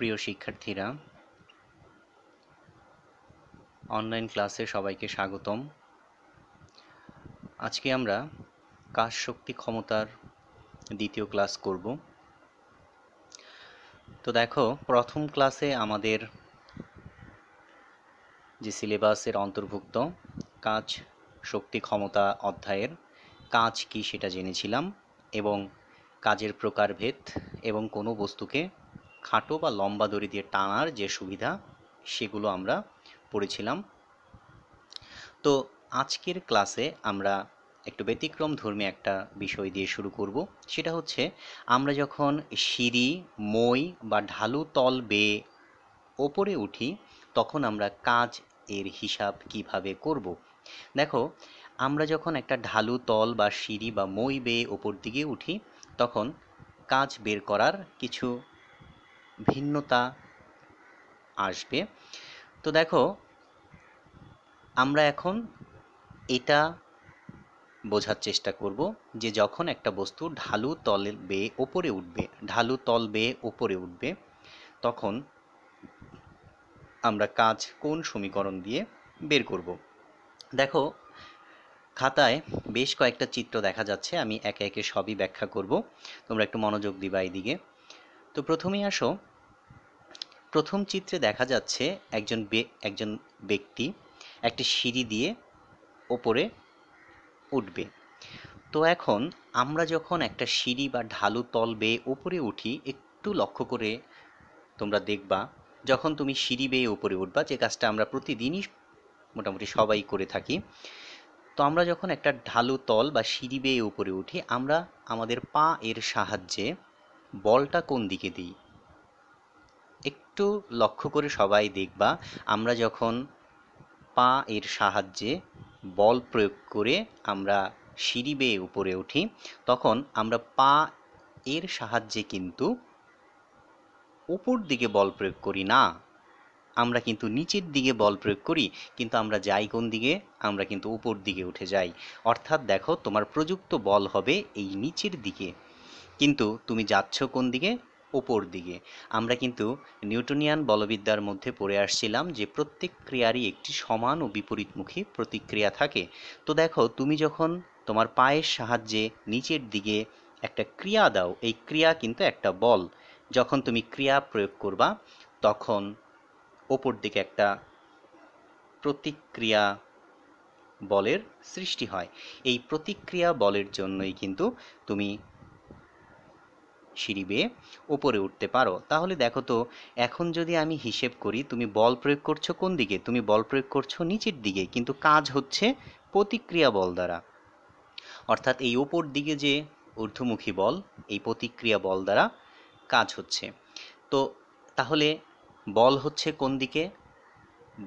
প্রিয় শিক্ষার্থীরা অনলাইন ক্লাসে সবাইকে স্বাগতম আজকে আমরা কাজ শক্তি ক্ষমতার দ্বিতীয় ক্লাস করব তো দেখো প্রথম ক্লাসে আমাদের যে সিলেবাসের অন্তর্ভুক্ত কাজ শক্তি ক্ষমতা অধ্যায়ের কাজ কি সেটা জেনেছিলাম এবং কাজের প্রকারভেদ এবং কোনো বস্তুকে খাটো বা লম্বা দড়ি দিয়ে টানার যে সুবিধা সেগুলো আমরা পড়েছিলাম তো আজকের ক্লাসে আমরা একটু ব্যতিক্রম ধর্মী একটা বিষয় দিয়ে শুরু করব সেটা হচ্ছে আমরা যখন সিঁড়ি মই বা ঢালু তল বেয়ে ওপরে উঠি তখন আমরা কাজ এর হিসাব কিভাবে করব। দেখো আমরা যখন একটা ঢালু তল বা সিঁড়ি বা মই বেয়ে ওপর দিকে উঠি তখন কাজ বের করার কিছু ভিন্নতা আসবে তো দেখো আমরা এখন এটা বোঝার চেষ্টা করব যে যখন একটা বস্তু ঢালু তল বেয়ে ওপরে উঠবে ঢালু তল বেয়ে ওপরে উঠবে তখন আমরা কাজ কোন সমীকরণ দিয়ে বের করব দেখো খাতায় বেশ কয়েকটা চিত্র দেখা যাচ্ছে আমি একে একে সবই ব্যাখ্যা করব তোমরা একটু মনোযোগ দিবা এইদিকে তো প্রথমেই আসো প্রথম চিত্রে দেখা যাচ্ছে একজন একজন ব্যক্তি একটি সিঁড়ি দিয়ে ওপরে উঠবে তো এখন আমরা যখন একটা সিঁড়ি বা ঢালু তল বেয়ে ওপরে উঠি একটু লক্ষ্য করে তোমরা দেখবা যখন তুমি সিঁড়ি বেয়ে ওপরে উঠবা যে কাজটা আমরা প্রতিদিনই মোটামুটি সবাই করে থাকি তো আমরা যখন একটা ঢালু তল বা সিঁড়ি বেয়ে উপরে উঠি আমরা আমাদের পা এর সাহায্যে বলটা কোন দিকে দিই একটু লক্ষ্য করে সবাই দেখবা আমরা যখন পা এর সাহায্যে বল প্রয়োগ করে আমরা সিঁড়ি বেয়ে উপরে উঠি তখন আমরা পা এর সাহায্যে কিন্তু উপর দিকে বল প্রয়োগ করি না আমরা কিন্তু নিচের দিকে বল প্রয়োগ করি কিন্তু আমরা যাই কোন দিকে আমরা কিন্তু উপর দিকে উঠে যাই অর্থাৎ দেখো তোমার প্রযুক্ত বল হবে এই নিচের দিকে কিন্তু তুমি যাচ্ছ কোন দিকে ওপর দিকে আমরা কিন্তু নিউটনিয়ান বলবিদ্যার মধ্যে পড়ে আসছিলাম যে প্রত্যেক ক্রিয়ারই একটি সমান ও বিপরীতমুখী প্রতিক্রিয়া থাকে তো দেখো তুমি যখন তোমার পায়ের সাহায্যে নিচের দিকে একটা ক্রিয়া দাও এই ক্রিয়া কিন্তু একটা বল যখন তুমি ক্রিয়া প্রয়োগ করবা তখন ওপর দিকে একটা প্রতিক্রিয়া বলের সৃষ্টি হয় এই প্রতিক্রিয়া বলের জন্যই কিন্তু তুমি সিঁড়ি বেয়ে ওপরে উঠতে পারো তাহলে দেখো তো এখন যদি আমি হিসেব করি তুমি বল প্রয়োগ করছো কোন দিকে তুমি বল প্রয়োগ করছো নিচের দিকে কিন্তু কাজ হচ্ছে প্রতিক্রিয়া বল দ্বারা অর্থাৎ এই ওপর দিকে যে ঊর্ধ্বমুখী বল এই প্রতিক্রিয়া বল দ্বারা কাজ হচ্ছে তো তাহলে বল হচ্ছে কোন দিকে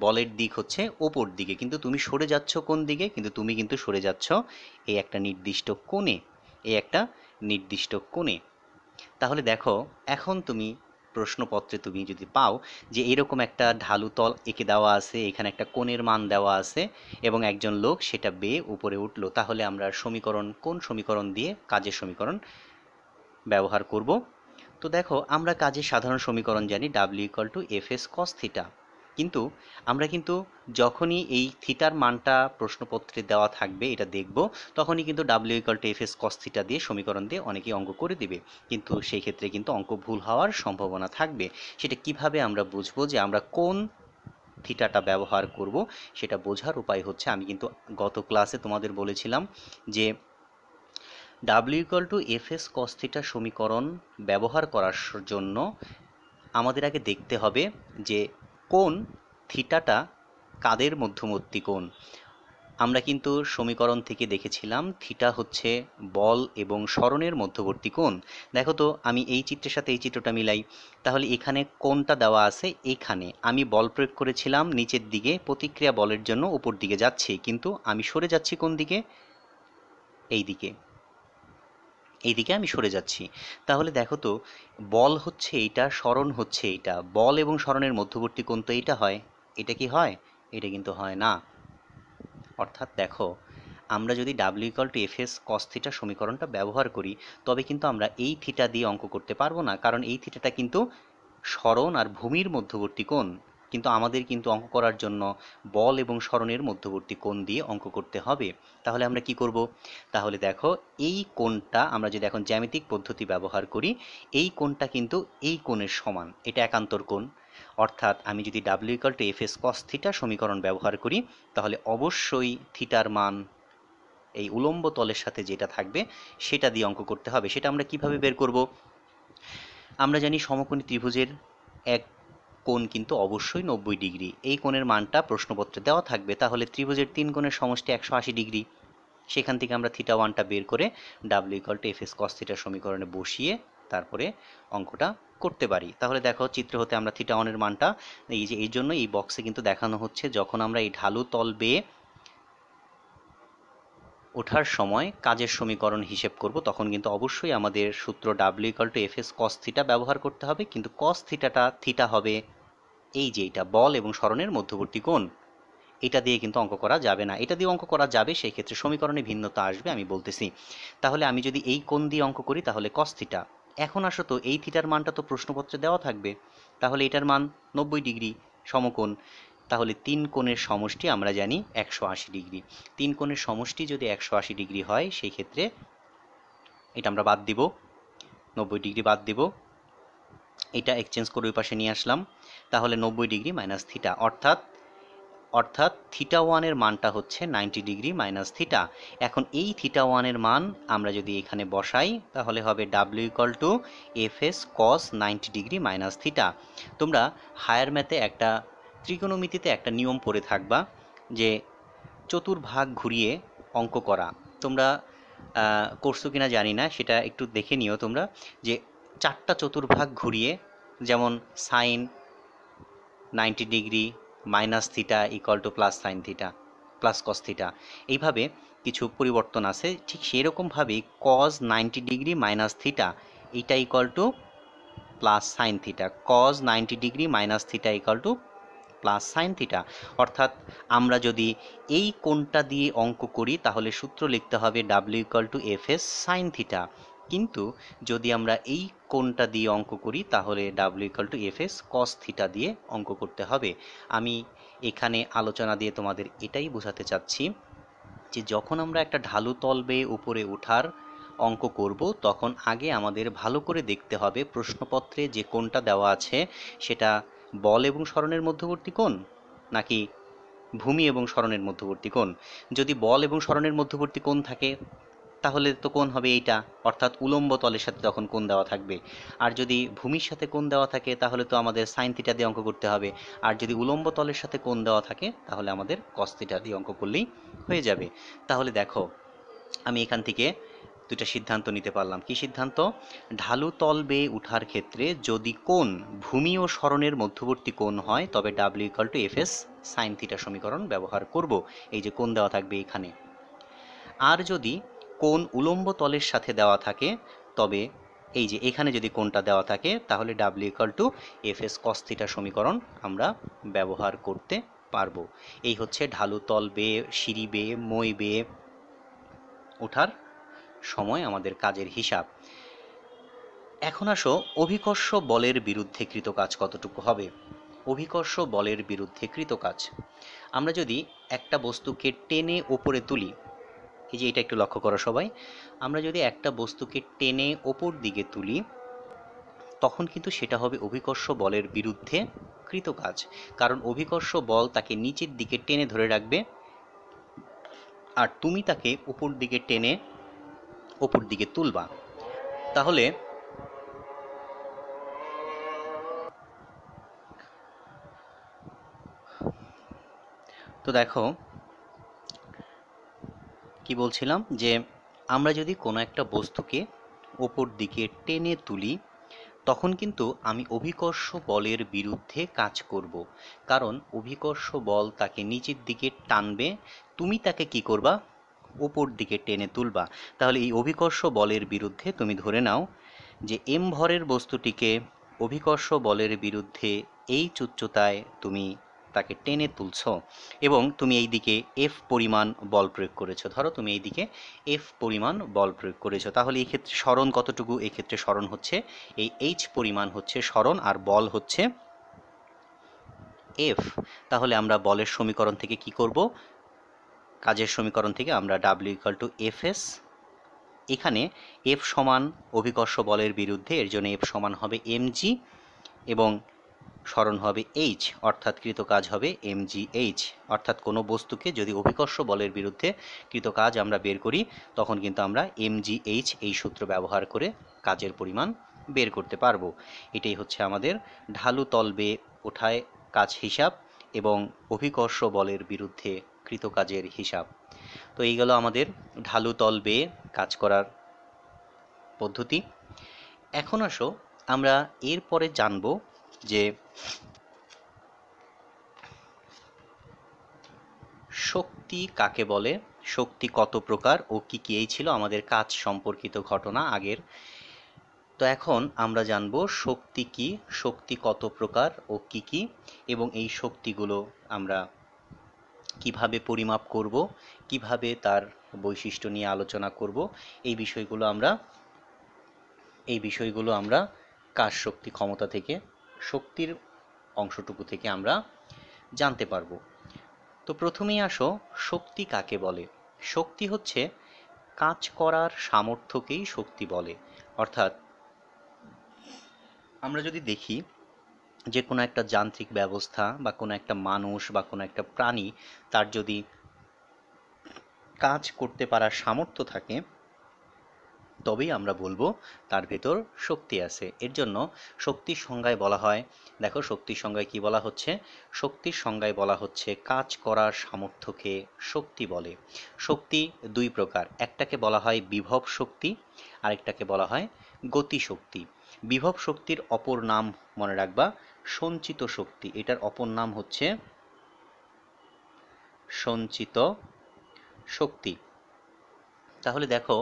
বলের দিক হচ্ছে ওপর দিকে কিন্তু তুমি সরে যাচ্ছ কোন দিকে কিন্তু তুমি কিন্তু সরে যাচ্ছ এই একটা নির্দিষ্ট কোণে এই একটা নির্দিষ্ট কোণে তাহলে দেখো এখন তুমি প্রশ্নপত্রে তুমি যদি পাও যে এরকম একটা ঢালু তল এঁকে দেওয়া আছে এখানে একটা কোণের মান দেওয়া আছে এবং একজন লোক সেটা বেয়ে উপরে উঠলো তাহলে আমরা সমীকরণ কোন সমীকরণ দিয়ে কাজের সমীকরণ ব্যবহার করব তো দেখো আমরা কাজের সাধারণ সমীকরণ জানি W equal to F S cos theta কিন্তু আমরা কিন্তু যখনই এই থিটার মানটা প্রশ্নপত্রে দেওয়া থাকবে এটা দেখব তখনই কিন্তু W equal to F S cos theta দিয়ে সমীকরণ দিয়ে অনেকেই অঙ্ক করে দেবে কিন্তু সেই ক্ষেত্রে কিন্তু অঙ্ক ভুল হওয়ার সম্ভাবনা থাকবে সেটা কিভাবে আমরা বুঝবো যে আমরা কোন থিটাটা ব্যবহার করব সেটা বোঝার উপায় হচ্ছে আমি কিন্তু গত ক্লাসে তোমাদের বলেছিলাম যে W equal to F S cos theta সমীকরণ ব্যবহার করার জন্য আমাদের আগে দেখতে হবে যে কোণ থিটাটা কাদের মধ্যবর্তী কোণ আমরা কিন্তু সমীকরণ থেকে দেখেছিলাম থিটা হচ্ছে বল এবং স্মরণের মধ্যবর্তী কোণ দেখো তো আমি এই চিত্রের সাথে এই চিত্রটা মিলাই তাহলে এখানে কোনটা দেওয়া আছে এখানে আমি বল প্রয়োগ করেছিলাম নিচের দিকে প্রতিক্রিয়া বলের জন্য উপর দিকে যাচ্ছে কিন্তু আমি সরে যাচ্ছি কোন দিকে এই দিকে এইদিকে আমি সরে যাচ্ছি তাহলে দেখো তো বল হচ্ছে এইটা স্মরণ হচ্ছে এইটা বল এবং স্মরণের মধ্যবর্তী কোণ তো এইটা হয় এটা কি হয় এটা কিন্তু হয় না অর্থাৎ দেখো আমরা যদি W equal to F S cos theta সমীকরণটা ব্যবহার করি তবে কিন্তু আমরা এই থিটা দিয়ে অঙ্ক করতে পারবো না কারণ এই থিটাটা কিন্তু স্মরণ আর ভূমির মধ্যবর্তী কোণ কিন্তু আমাদের কিন্তু অঙ্ক করার জন্য বল এবং স্মরণের মধ্যবর্তী কোণ দিয়ে অঙ্ক করতে হবে তাহলে আমরা কি করব তাহলে দেখো এই কোণটা আমরা যদি এখন জ্যামিতিক পদ্ধতি ব্যবহার করি এই কোণটা কিন্তু এই কোণের সমান এটা একান্তর কোণ অর্থাৎ আমি যদি W equal to F S cos theta সমীকরণ ব্যবহার করি তাহলে অবশ্যই থিটার মান এই উলম্ব তলের সাথে যেটা থাকবে সেটা দিয়ে অঙ্ক করতে হবে সেটা আমরা কিভাবে বের করব আমরা জানি সমকোণী ত্রিভুজের এক কোণ কিন্তু অবশ্যই নব্বই ডিগ্রি এই কোণের মানটা প্রশ্নপত্রে দেওয়া থাকবে তাহলে ত্রিভুজের তিন কোণের সমষ্টি একশো আশি ডিগ্রি সেখান থেকে আমরা থিটা ওয়ানটা বের করে W equal to F S cos theta সমীকরণে বসিয়ে তারপরে অঙ্কটা করতে পারি তাহলে দেখো চিত্র হতে আমরা থিটা ওয়ানের মানটা এই যে এই জন্য এই বক্সে কিন্তু দেখানো হচ্ছে যখন আমরা এই ঢালু তল বেয়ে ওঠার সময় কাজের সমীকরণ হিসেব করব তখন কিন্তু অবশ্যই আমাদের সূত্র W equal to F S cos theta ব্যবহার করতে হবে কিন্তু কস থিটাটা থিটা হবে এই যে এটা বল এবং স্মরণের মধ্যবর্তী কোণ এটা দিয়ে কিন্তু অঙ্ক করা যাবে না এটা দিয়ে অঙ্ক করা যাবে সেই ক্ষেত্রে সমীকরণে ভিন্নতা আসবে আমি বলতেছি তাহলে আমি যদি এই কোণ দিয়ে অঙ্ক করি তাহলে কস্থিটা এখন আসো তো এই থিটার মানটা তো প্রশ্নপত্রে দেওয়া থাকবে তাহলে এটার মান নব্বই ডিগ্রি সমকোণ তাহলে তিন কোণের সমষ্টি আমরা জানি একশো আশি ডিগ্রি তিন কোণের সমষ্টি যদি একশো আশি ডিগ্রি হয় সেই ক্ষেত্রে এটা আমরা বাদ দিব নব্বই ডিগ্রি বাদ দিব এটা এক্সচেঞ্জ করে ওই পাশে নিয়ে আসলাম তাহলে নব্বই ডিগ্রি মাইনাস থিটা অর্থাৎ অর্থাৎ থিটা ওয়ানের মানটা হচ্ছে নাইনটি ডিগ্রি মাইনাস থিটা এখন এই থিটা ওয়ানের মান আমরা যদি এখানে বসাই তাহলে হবে W equal to F S cos ninety degree minus theta তোমরা হায়ার ম্যাথে একটা ত্রিকোণমিতিতে একটা নিয়ম পড়ে থাকবা যে চতুর্ভাগ ঘুরিয়ে অঙ্ক করা তোমরা করছো কিনা জানি না সেটা একটু দেখে নিও তোমরা যে চারটা চতুর্ভাগ ঘুরিয়ে যেমন sine ninety degree minus theta equal to plus sine theta plus cos theta এইভাবে কিছু পরিবর্তন আছে ঠিক সেরকমভাবেই cos ninety degree minus theta এইটা equal to plus sine theta cos ninety degree minus theta equal to plus sine theta অর্থাৎ আমরা যদি এই কোণটা দিয়ে অঙ্ক করি তাহলে সূত্র লিখতে হবে W equal to F S sine theta কিন্তু যদি আমরা এই কোণটা দিয়ে অঙ্ক করি তাহলে W equal to F S cos theta দিয়ে অঙ্ক করতে হবে আমি এখানে আলোচনা দিয়ে তোমাদের এটাই বোঝাতে চাচ্ছি যে যখন আমরা একটা ঢালু তলবে উপরে ওঠার অঙ্ক করব তখন আগে আমাদের ভালো করে দেখতে হবে প্রশ্নপত্রে যে কোণটা দেওয়া আছে সেটা বল এবং স্মরণের মধ্যবর্তী কোণ নাকি ভূমি এবং স্মরণের মধ্যবর্তী কোণ যদি বল এবং স্মরণের মধ্যবর্তী কোণ থাকে তাহলে তো কোণ হবে এইটা অর্থাৎ উলম্ব তলের সাথে তখন কোণ দেওয়া থাকবে আর যদি ভূমির সাথে কোণ দেওয়া থাকে তাহলে তো আমাদের সাইন থিটা দিয়ে অঙ্ক করতে হবে আর যদি উলম্ব তলের সাথে কোণ দেওয়া থাকে তাহলে আমাদের কস থিটা দিয়ে অঙ্ক করলেই হয়ে যাবে তাহলে দেখো আমি এখান থেকে দুটা সিদ্ধান্ত নিতে পারলাম কি সিদ্ধান্ত ঢালু তল বেয়ে উঠার ক্ষেত্রে যদি কোন ভূমি ও সরণের মধ্যবর্তী কোণ হয় তবে W equal to F S sine theta সমীকরণ ব্যবহার করব এই যে কোণ দেওয়া থাকবে এখানে আর যদি কোন উলম্ব তলের সাথে দেওয়া থাকে তবে এই যে এখানে যদি কোনটা দেওয়া থাকে তাহলে W equal to F S cos theta সমীকরণ আমরা ব্যবহার করতে পারবো এই হচ্ছে ঢালু তল বেয়ে সিঁড়ি বেয়ে মই বেয়ে ওঠার সময় আমাদের কাজের হিসাব এখন আসো অভিকর্ষ বলের বিরুদ্ধে কৃত কাজ কতটুকু হবে অভিকর্ষ বলের বিরুদ্ধে কৃত কাজ আমরা যদি একটা বস্তুকে টেনে ওপরে তুলি এই যে এটা একটু লক্ষ্য করো সবাই আমরা যদি একটা বস্তুকে টেনে ওপর দিকে তুলি তখন কিন্তু সেটা হবে অভিকর্ষ বলের বিরুদ্ধে কৃত কাজ কারণ অভিকর্ষ বল তাকে নিচের দিকে টেনে ধরে রাখবে আর তুমি তাকে উপর দিকে টেনে ওপর দিকে তুলবা তাহলে তো দেখো কি বলছিলাম যে আমরা যদি কোনো একটা বস্তুকে ওপর দিকে টেনে তুলি তখন কিন্তু আমি অভিকর্ষ বলের বিরুদ্ধে কাজ করব কারণ অভিকর্ষ বল তাকে নিচের দিকে টানবে তুমি তাকে কি করবা ওপর দিকে টেনে তুলবা তাহলে এই অভিকর্ষ বলের বিরুদ্ধে তুমি ধরে নাও যে এম ভরের বস্তুটিকে অভিকর্ষ বলের বিরুদ্ধে এই উচ্চতায় তুমি তাকে টেনে তুলছ এবং তুমি এই দিকে এফ পরিমাণ বল প্রয়োগ করেছো ধরো তুমি এই দিকে এফ পরিমাণ বল প্রয়োগ করেছো তাহলে এই ক্ষেত্রে স্মরণ কতটুকু এক্ষেত্রে স্মরণ হচ্ছে এই এইচ পরিমাণ হচ্ছে স্মরণ আর বল হচ্ছে এফ তাহলে আমরা বলের সমীকরণ থেকে কি করব কাজের সমীকরণ থেকে আমরা W equal to F S এখানে এফ সমান অভিকর্ষ বলের বিরুদ্ধে এর জন্য এফ সমান হবে এম জি এবং স্মরণ হবে এইচ অর্থাৎ কৃতকাজ হবে এম জি এইচ অর্থাৎ কোনো বস্তুকে যদি অভিকর্ষ বলের বিরুদ্ধে কৃতকাজ আমরা বের করি তখন কিন্তু আমরা এম জি এইচ এই সূত্র ব্যবহার করে কাজের পরিমাণ বের করতে পারবো এটাই হচ্ছে আমাদের ঢালু তলবে ওঠায় কাজ হিসাব এবং অভিকর্ষ বলের বিরুদ্ধে কৃতকাজের হিসাব তো এই গেল আমাদের ঢালু তল বেয়ে কাজ করার পদ্ধতি এখন আসো আমরা এরপরে জানবো যে শক্তি কাকে বলে শক্তি কত প্রকার ও কী কী এই ছিল আমাদের কাজ সম্পর্কিত ঘটনা আগের তো এখন আমরা জানব শক্তি কি শক্তি কত প্রকার ও কি কি এবং এই শক্তিগুলো আমরা কিভাবে পরিমাপ করব কিভাবে তার বৈশিষ্ট্য নিয়ে আলোচনা করব এই বিষয়গুলো আমরা এই বিষয়গুলো আমরা কাজ শক্তি ক্ষমতা থেকে শক্তির অংশটুকু থেকে আমরা জানতে পারবো তো প্রথমেই আসো শক্তি কাকে বলে শক্তি হচ্ছে কাজ করার সামর্থ্যকেই শক্তি বলে অর্থাৎ আমরা যদি দেখি যে কোনো একটা যান্ত্রিক ব্যবস্থা বা কোনো একটা মানুষ বা কোনো একটা প্রাণী তার যদি কাজ করতে পারার সামর্থ্য থাকে তবেই আমরা বলবো তার ভেতর শক্তি আছে এর জন্য শক্তির সংজ্ঞায় বলা হয় দেখো শক্তির সংজ্ঞায় কি বলা হচ্ছে শক্তির সংজ্ঞায় বলা হচ্ছে কাজ করার সামর্থ্যকে শক্তি বলে শক্তি দুই প্রকার একটাকে বলা হয় বিভব শক্তি আরেকটাকে বলা হয় গতি শক্তি বিভব শক্তির অপর নাম মনে রাখবা সঞ্চিত শক্তি এটার অপর নাম হচ্ছে সঞ্চিত শক্তি তাহলে দেখো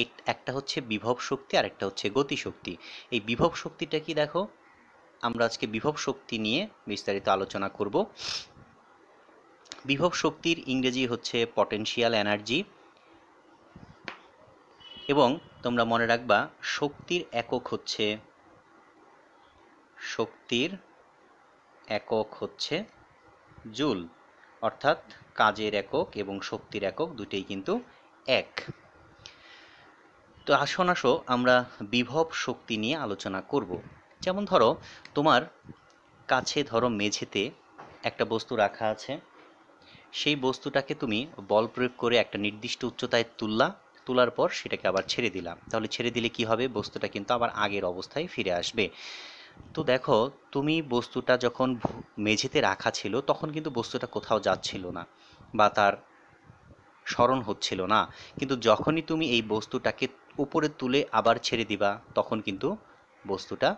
এই একটা হচ্ছে বিভব শক্তি আর একটা হচ্ছে গতি শক্তি এই বিভব শক্তিটা কি দেখো আমরা আজকে বিভব শক্তি নিয়ে বিস্তারিত আলোচনা করব বিভব শক্তির ইংরেজি হচ্ছে পটেনশিয়াল এনার্জি এবং তোমরা মনে রাখবা শক্তির একক হচ্ছে শক্তির একক হচ্ছে জুল অর্থাৎ কাজের একক এবং শক্তির একক দুটেই কিন্তু এক তো আসুন আসো আমরা বিভব শক্তি নিয়ে আলোচনা করব যেমন ধরো তোমার কাছে ধরো মেঝেতে একটা বস্তু রাখা আছে সেই বস্তুটাকে তুমি বল প্রয়োগ করে একটা নির্দিষ্ট উচ্চতায় তুললা তোলার পর সেটাকে আবার ছেড়ে দিলাম তাহলে ছেড়ে দিলে কি হবে বস্তুটা কিন্তু আবার আগের অবস্থায় ফিরে আসবে তো দেখো তুমি বস্তুটা যখন মেঝেতে রাখা ছিল তখন কিন্তু বস্তুটা কোথাও যাচ্ছিল না বা তার স্মরণ হচ্ছিল না কিন্তু যখনই তুমি এই বস্তুটাকে উপরে তুলে আবার ছেড়ে দিবা তখন কিন্তু বস্তুটা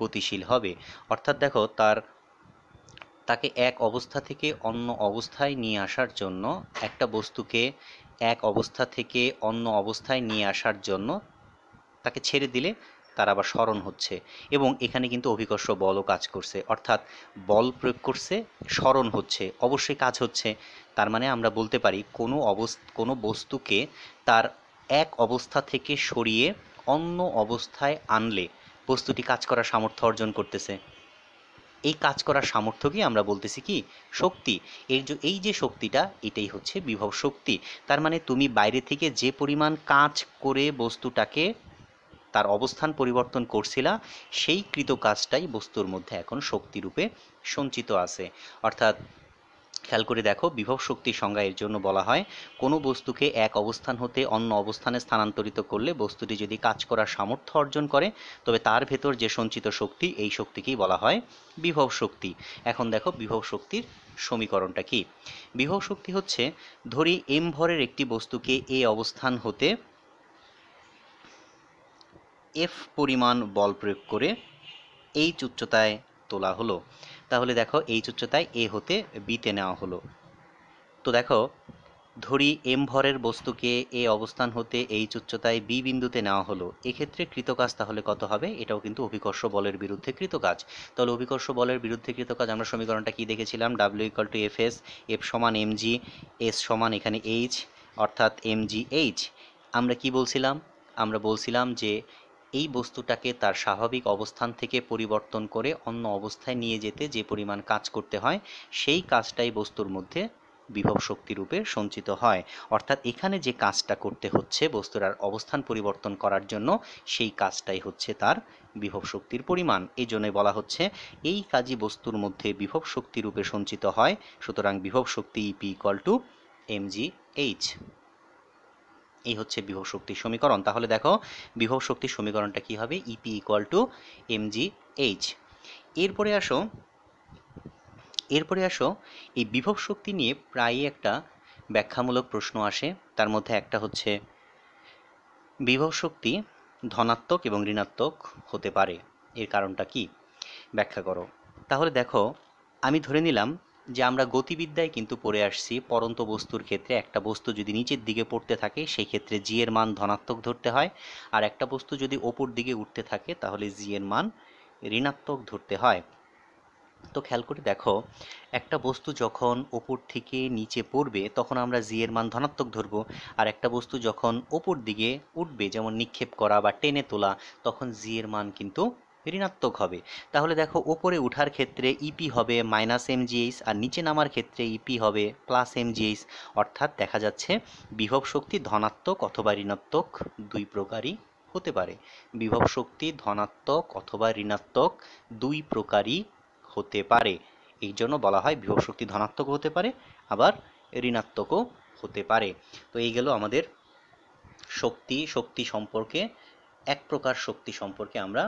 গতিশীল হবে অর্থাৎ দেখো তার তাকে এক অবস্থা থেকে অন্য অবস্থায় নিয়ে আসার জন্য একটা বস্তুকে এক অবস্থা থেকে অন্য অবস্থায় নিয়ে আসার জন্য তাকে ছেড়ে দিলে তার আবার স্মরণ হচ্ছে এবং এখানে কিন্তু অভিকর্ষ বলও কাজ করছে অর্থাৎ বল প্রয়োগ করছে স্মরণ হচ্ছে অবশ্যই কাজ হচ্ছে তার মানে আমরা বলতে পারি কোনো অবস কোনো বস্তুকে তার এক অবস্থা থেকে সরিয়ে অন্য অবস্থায় আনলে বস্তুটি কাজ করার সামর্থ্য অর্জন করতেছে এই কাজ করার সামর্থ্যকেই আমরা বলতেছি কি শক্তি এই যে এই যে শক্তিটা এটাই হচ্ছে বিভব শক্তি তার মানে তুমি বাইরে থেকে যে পরিমাণ কাজ করে বস্তুটাকে তার অবস্থান পরিবর্তন করছিলা সেই কৃত কাজটাই বস্তুর মধ্যে এখন শক্তিরূপে সঞ্চিত আছে অর্থাৎ খেয়াল করে দেখো বিভব শক্তি সংজ্ঞা এর জন্য বলা হয় কোনো বস্তুকে এক অবস্থান হতে অন্য অবস্থানে স্থানান্তরিত করলে বস্তুটি যদি কাজ করার সামর্থ্য অর্জন করে তবে তার ভেতর যে সঞ্চিত শক্তি এই শক্তিকেই বলা হয় বিভব শক্তি এখন দেখো বিভব শক্তির সমীকরণটা কি বিভব শক্তি হচ্ছে ধরি এম ভরের একটি বস্তুকে এ অবস্থান হতে এফ পরিমাণ বল প্রয়োগ করে এইচ উচ্চতায় তোলা হলো তাহলে দেখো এইচ উচ্চতায় এ হতে বিতে নেওয়া হলো তো দেখো ধরি এম ভরের বস্তুকে এ অবস্থান হতে এইচ উচ্চতায় বি বিন্দুতে নেওয়া হলো এক্ষেত্রে কৃতকাজ তাহলে কত হবে এটাও কিন্তু অভিকর্ষ বলের বিরুদ্ধে কৃতকাজ তাহলে অভিকর্ষ বলের বিরুদ্ধে কৃতকাজ আমরা সমীকরণটা কি দেখেছিলাম W equal to F S F সমান এম জি এস সমান এখানে এইচ অর্থাৎ এম জি এইচ আমরা কি বলছিলাম আমরা বলছিলাম যে এই বস্তুটাকে তার স্বাভাবিক অবস্থান থেকে পরিবর্তন করে অন্য অবস্থায় নিয়ে যেতে যে পরিমাণ কাজ করতে হয় সেই কাজটাই বস্তুর মধ্যে বিভব শক্তি রূপে সঞ্চিত হয় অর্থাৎ এখানে যে কাজটা করতে হচ্ছে বস্তুর আর অবস্থান পরিবর্তন করার জন্য সেই কাজটাই হচ্ছে তার বিভব শক্তির পরিমাণ এই জন্যে বলা হচ্ছে এই কাজই বস্তুর মধ্যে বিভব শক্তি রূপে সঞ্চিত হয় সুতরাং বিভব শক্তি EP equal to M G H এই হচ্ছে বিভব শক্তির সমীকরণ তাহলে দেখো বিভব শক্তির সমীকরণটা কি হবে EP equal to MG H এরপরে আসো এরপরে আসো এই বিভব শক্তি নিয়ে প্রায়ই একটা ব্যাখ্যামূলক প্রশ্ন আসে তার মধ্যে একটা হচ্ছে বিভব শক্তি ধনাত্মক এবং ঋণাত্মক হতে পারে এর কারণটা কি ব্যাখ্যা করো তাহলে দেখো আমি ধরে নিলাম যে আমরা গতিবিদ্যায় কিন্তু পড়ে আসছি পরন্ত বস্তুর ক্ষেত্রে একটা বস্তু যদি নিচের দিকে পড়তে থাকে সেই ক্ষেত্রে জি এর মান ধনাত্মক ধরতে হয় আর একটা বস্তু যদি ওপর দিকে উঠতে থাকে তাহলে জি এর মান ঋণাত্মক ধরতে হয় তো খেয়াল করে দেখো একটা বস্তু যখন ওপর থেকে নিচে পড়বে তখন আমরা জি এর মান ধনাত্মক ধরবো আর একটা বস্তু যখন ওপর দিকে উঠবে যেমন নিক্ষেপ করা বা টেনে তোলা তখন জি এর মান কিন্তু ঋণাত্মক হবে তাহলে দেখো ওপরে ওঠার ক্ষেত্রে ইপি e হবে মাইনাস এমজিএইচ আর নিচে নামার ক্ষেত্রে ইপি e হবে প্লাস এমজিএইচ অর্থাৎ দেখা যাচ্ছে বিভব শক্তি ধনাত্মক অথবা ঋণাত্মক দুই প্রকারই হতে পারে বিভব শক্তি ধনাত্মক অথবা ঋণাত্মক দুই প্রকারই হতে পারে এই জন্য বলা হয় বিভব শক্তি ধনাত্মক হতে পারে আবার ঋণাত্মকও হতে পারে তো এই গেল আমাদের শক্তি শক্তি সম্পর্কে এক প্রকার শক্তি সম্পর্কে আমরা